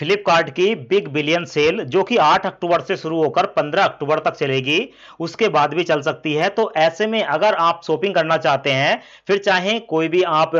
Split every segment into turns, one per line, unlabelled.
फ्लिपकार्ट की big billion sale जो कि 8 अक्टूबर से शुरू होकर 15 अक्टूबर तक चलेगी उसके बाद भी चल सकती है तो ऐसे में अगर आप शॉपिंग करना चाहते हैं फिर चाहे कोई भी आप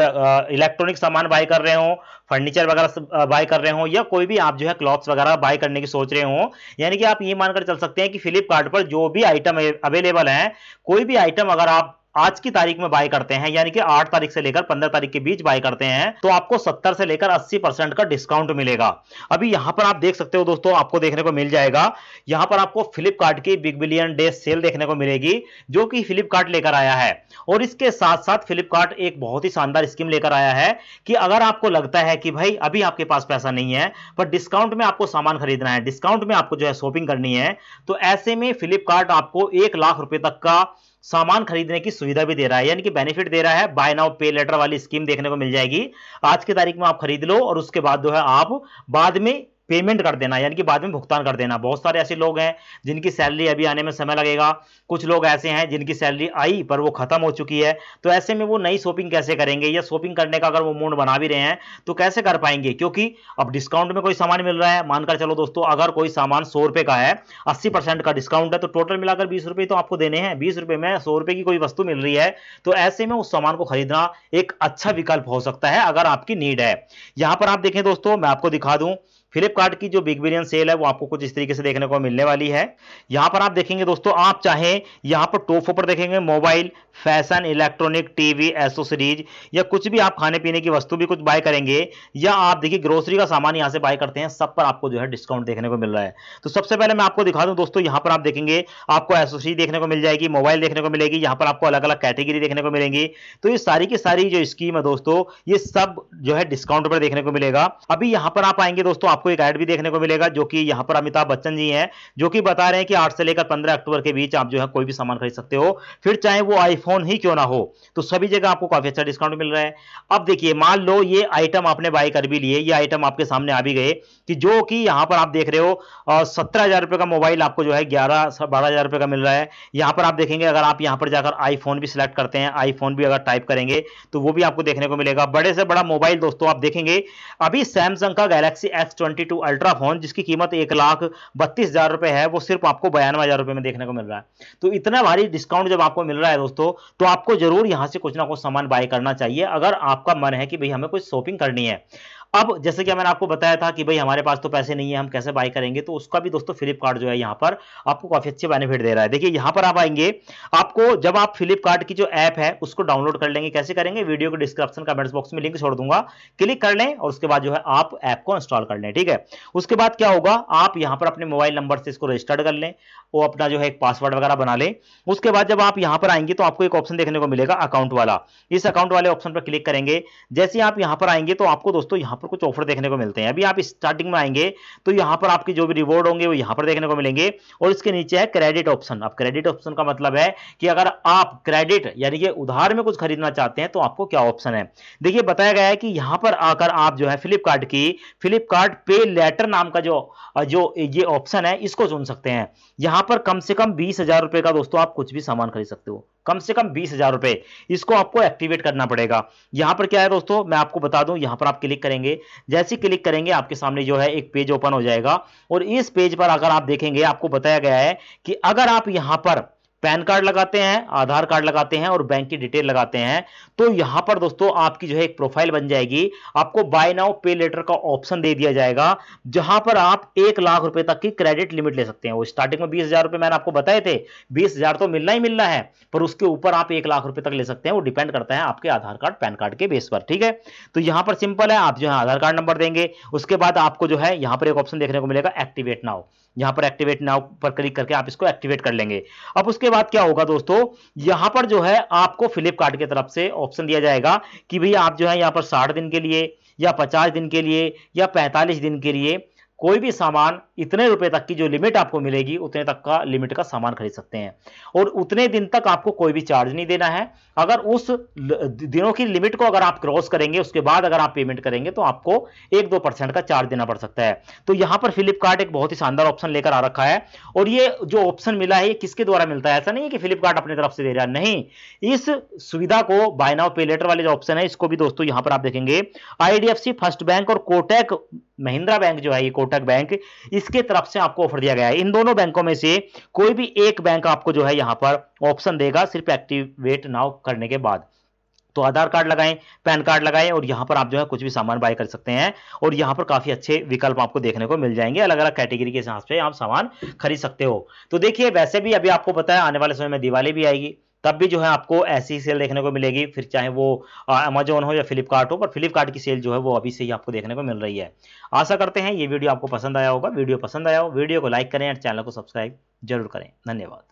इलेक्ट्रॉनिक सामान बाय कर रहे हो फर्नीचर वगैरह बाय कर रहे हो या कोई भी आप जो है क्लॉथ्स वगैरह बाय करने की सोच रहे हो यानी कि आप ये मानकर चल सकते हैं कि फ्लिपकार्ट पर जो भी आइटम अवेलेबल हैं कोई भी आइटम अगर आप आज की तारीख में बाय करते हैं यानी कि 8 तारीख से लेकर 15 तारीख के बीच बाय करते हैं तो आपको 70 से लेकर 80 परसेंट का डिस्काउंट मिलेगा अभी यहां पर आप देख सकते हो दोस्तों आपको देखने को मिल जाएगा यहां पर आपको फ्लिपकार्ट की बिग बिलियन डे सेल देखने को मिलेगी जो कि फ्लिपकार्ट लेकर आया है और इसके साथ साथ फ्लिपकार्ट एक बहुत ही शानदार स्कीम लेकर आया है कि अगर आपको लगता है कि भाई अभी आपके पास पैसा नहीं है पर डिस्काउंट में आपको सामान खरीदना है डिस्काउंट में आपको जो है शॉपिंग करनी है तो ऐसे में फ्लिपकार्ट आपको एक लाख रुपए तक का सामान खरीदने की सुविधा भी दे रहा है यानी कि बेनिफिट दे रहा है बाय नाउ पे लेटर वाली स्कीम देखने को मिल जाएगी आज की तारीख में आप खरीद लो और उसके बाद जो है आप बाद में पेमेंट कर देना यानी कि बाद में भुगतान कर देना बहुत सारे ऐसे लोग हैं जिनकी सैलरी अभी आने में समय लगेगा कुछ लोग ऐसे हैं जिनकी सैलरी आई पर वो खत्म हो चुकी है तो ऐसे में वो नई शॉपिंग कैसे करेंगे या शॉपिंग करने का अगर वो मूड बना भी रहे हैं तो कैसे कर पाएंगे क्योंकि अब डिस्काउंट में कोई सामान मिल रहा है मानकर चलो दोस्तों अगर कोई सामान सौ रुपये का है अस्सी परसेंट का डिस्काउंट है तो टोटल मिलाकर बीस रुपये तो आपको देने हैं बीस रुपये में सौ रुपये की कोई वस्तु मिल रही है तो ऐसे में उस सामान को खरीदना एक अच्छा विकल्प हो सकता है अगर आपकी नीड है यहां पर आप देखें दोस्तों मैं आपको दिखा दूं फ्लिपकार्ट की जो बिग बिलियन सेल है वो आपको कुछ इस तरीके से देखने को मिलने वाली है यहां पर आप देखेंगे दोस्तों आप चाहें यहाँ पर टोफो पर देखेंगे mobile fashion electronic TV accessories या कुछ भी आप खाने पीने की वस्तु भी कुछ बाय करेंगे या आप देखिए ग्रोसरी का सामान यहाँ से बाय करते हैं सब पर आपको जो है डिस्काउंट देखने को मिल रहा है तो सबसे पहले मैं आपको दिखा दूँ दोस्तों यहाँ पर आप देखेंगे आपको एसोसरी देखने को मिल जाएगी मोबाइल देखने को मिलेगी यहाँ पर आपको अलग अलग कैटेगरी देखने को मिलेंगी तो ये सारी की सारी जो स्कीम है दोस्तों ये सब जो है डिस्काउंट पर देखने को मिलेगा अभी यहाँ पर आप आएंगे दोस्तों आपको एक ऐड भी देखने को मिलेगा जो कि यहाँ पर अमिताभ बच्चन जी हैं जो कि बता रहे हैं कि आठ से लेकर पंद्रह अक्टूबर के बीच आप जो है कोई भी सामान खरीद सकते हो फिर चाहे वो आईफोन ही क्यों ना हो तो सभी जगह आपको काफी अच्छा डिस्काउंट मिल रहा है अब देखिए मान लो ये आइटम आपने बाय कर भी लिए ये आइटम आपके सामने आ भी गए कि जो कि यहाँ पर आप देख रहे हो सत्रह हजार रुपये का मोबाइल आपको जो है ग्यारह बारह हजार रुपए का मिल रहा है यहाँ पर आप देखेंगे अगर आप यहाँ पर जाकर आईफोन भी सिलेक्ट करते हैं आईफोन भी अगर टाइप करेंगे तो वो भी आपको देखने को मिलेगा बड़े से बड़ा मोबाइल दोस्तों आप देखेंगे अभी सैमसंग का Galaxy X twenty two ultra phone जिसकी कीमत एक लाख बत्तीस हज़ार रुपए है वो सिर्फ आपको बयानवे हज़ार रुपए में देखने को मिल रहा है तो इतना भारी डिस्काउंट जब आपको मिल रहा है दोस्तों तो आपको जरूर यहाँ से कुछ ना कुछ सामान बाय करना चाहिए अगर आपका मन है कि भाई हमें कुछ शॉपिंग करनी है अब जैसे कि मैंने आपको बताया था कि भाई हमारे पास तो पैसे नहीं है हम कैसे बाय करेंगे तो उसका भी दोस्तों फ्लिपकार्ट जो है यहाँ पर आपको काफी अच्छे बेनिफिट दे रहा है देखिए यहाँ पर आप आएंगे आपको जब आप फ्लिपकार्ट की जो ऐप है उसको डाउनलोड कर लेंगे कैसे करेंगे वीडियो के डिस्क्रिप्शन कमेंट्स बॉक्स में लिंक छोड़ दूंगा क्लिक कर लें और उसके बाद जो है आप ऐप को इंस्टॉल कर लें ठीक है उसके बाद क्या होगा आप यहाँ पर अपने मोबाइल नंबर से इसको रजिस्टर्ड कर लें वो अपना जो है एक पासवर्ड वगैरह बना लें उसके बाद जब आप यहाँ पर आएंगे तो आपको एक ऑप्शन देखने को मिलेगा अकाउंट वाला इस अकाउंट वाले ऑप्शन पर क्लिक करेंगे जैसे आप यहाँ पर आएंगे तो आपको दोस्तों यहाँ पर कुछ ऑफर देखने को मिलते हैं अभी आप स्टार्टिंग में आएंगे तो यहाँ पर आपके जो भी रिवॉर्ड होंगे वो यहाँ पर देखने को मिलेंगे और इसके नीचे है क्रेडिट ऑप्शन अब क्रेडिट ऑप्शन का मतलब है कि अगर आप क्रेडिट यानी कि उधार में कुछ खरीदना चाहते हैं तो आपको क्या ऑप्शन है देखिए बताया गया है कि यहाँ पर आकर आप जो है फ्लिपकार्ट की फ्लिपकार्ट पे लेटर नाम का जो जो ये ऑप्शन है इसको चुन सकते हैं यहाँ पर कम से कम बीस रुपए का दोस्तों आप कुछ भी सामान खरीद सकते हो कम से कम बीस हजार रुपए इसको आपको एक्टिवेट करना पड़ेगा यहां पर क्या है दोस्तों मैं आपको बता दूं यहां पर आप क्लिक करेंगे जैसे क्लिक करेंगे आपके सामने जो है एक पेज ओपन हो जाएगा और इस पेज पर अगर आप देखेंगे आपको बताया गया है कि अगर आप यहां पर पैन कार्ड लगाते हैं आधार कार्ड लगाते हैं और बैंक की डिटेल लगाते हैं तो यहां पर दोस्तों आपकी जो है एक प्रोफाइल बन जाएगी आपको बाय नाउ पे लेटर का ऑप्शन दे दिया जाएगा जहां पर आप एक लाख रुपए तक की क्रेडिट लिमिट ले सकते हैं वो स्टार्टिंग में बीस हजार रुपए मैंने आपको बताए थे बीस हजार तो मिलना ही मिलना है पर उसके ऊपर आप एक लाख रुपए तक ले सकते हैं वो डिपेंड करता है आपके आधार कार्ड पैन कार्ड के बेस पर ठीक है तो यहां पर सिंपल है आप जो है आधार कार्ड नंबर देंगे उसके बाद आपको जो है यहां पर एक ऑप्शन देखने को मिलेगा एक्टिवेट नाउ यहां पर एक्टिवेट नाउ पर क्लिक करके आप इसको एक्टिवेट कर लेंगे अब उसके बाद क्या होगा दोस्तों यहां पर जो है आपको फ्लिपकार्ट की तरफ से ऑप्शन दिया जाएगा कि भाई आप जो है यहां पर साठ दिन के लिए या पचास दिन के लिए या पैंतालीस दिन के लिए कोई भी सामान इतने रुपए तक की जो लिमिट आपको मिलेगी उतने तक का लिमिट का सामान खरीद सकते हैं और उतने दिन तक आपको कोई भी चार्ज नहीं देना है अगर उस दिनों की लिमिट को अगर आप क्रॉस करेंगे उसके बाद अगर आप पेमेंट करेंगे तो आपको एक दो परसेंट का चार्ज देना पड़ सकता है तो यहां पर फ्लिपकार्ट एक बहुत ही शानदार ऑप्शन लेकर आ रखा है और ये जो ऑप्शन मिला है ये किसके द्वारा मिलता है ऐसा नहीं है कि फ्लिपकार्ट अपनी तरफ से दे रहा है नहीं इस सुविधा को बाय नाउ पे लेटर वाले जो ऑप्शन है इसको भी दोस्तों यहां पर आप देखेंगे आईडीएफसी फर्स्ट बैंक और कोटेक महिंद्रा बैंक जो है ये कोटक बैंक इसके तरफ से आपको ऑफर दिया गया है इन दोनों बैंकों में से कोई भी एक बैंक आपको जो है यहाँ पर ऑप्शन देगा सिर्फ एक्टिवेट नाउ करने के बाद तो आधार कार्ड लगाएं पैन कार्ड लगाएं और यहाँ पर आप जो है कुछ भी सामान बाय कर सकते हैं और यहां पर काफ़ी अच्छे विकल्प आपको देखने को मिल जाएंगे अलग अलग कैटेगरी के हिसाब से आप सामान खरीद सकते हो तो देखिए वैसे भी अभी आपको पता है आने वाले समय में दिवाली भी आएगी तब भी जो है आपको ऐसी सेल देखने को मिलेगी फिर चाहे वो अमेजोन हो या फ्लिपकार्ट हो पर फ्लिपकार्ट की सेल जो है वो अभी से ही आपको देखने को मिल रही है आशा करते हैं ये वीडियो आपको पसंद आया होगा वीडियो पसंद आया हो वीडियो को लाइक करें और चैनल को सब्सक्राइब जरूर करें धन्यवाद